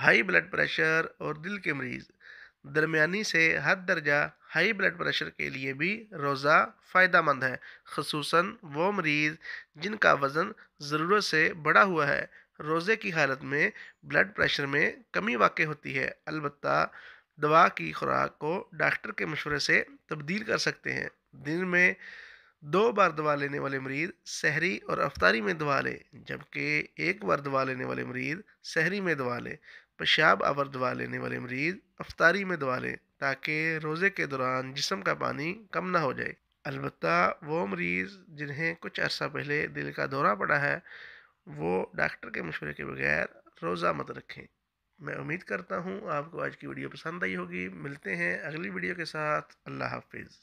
high blood pressure और दिल के मरीज़ दरमियानी से हद दर्जा हाई ब्लड प्रेशर के लिए भी रोज़ा फ़ायदा मंद है खसूस वो मरीज़ जिनका वज़न ज़रूरत से बढ़ा हुआ है रोज़े की हालत में ब्लड प्रेशर में कमी वाक़ होती है अलबत् दवा की खुराक को डॉक्टर के मशवरे से तब्दील कर सकते हैं दिन में दो बार दवा लेने वाले मरीज़ शहरी और अफतारी में दवा लें जबकि एक बार दवा लेने वाले मरीज़ शहरी में दवा लें पेशाब आवर दवा लेने वाले मरीज़ अफतारी में दवा लें ताकि रोज़े के दौरान जिसम का पानी कम ना हो जाए अलबत् वो मरीज़ जिन्हें कुछ अर्सा पहले दिल का दौरा पड़ा है वो डॉक्टर के मशवरे के बगैर रोज़ा मत रखें मैं उम्मीद करता हूँ आपको आज की वीडियो पसंद आई होगी मिलते हैं अगली वीडियो के साथ अल्लाह हाफिज़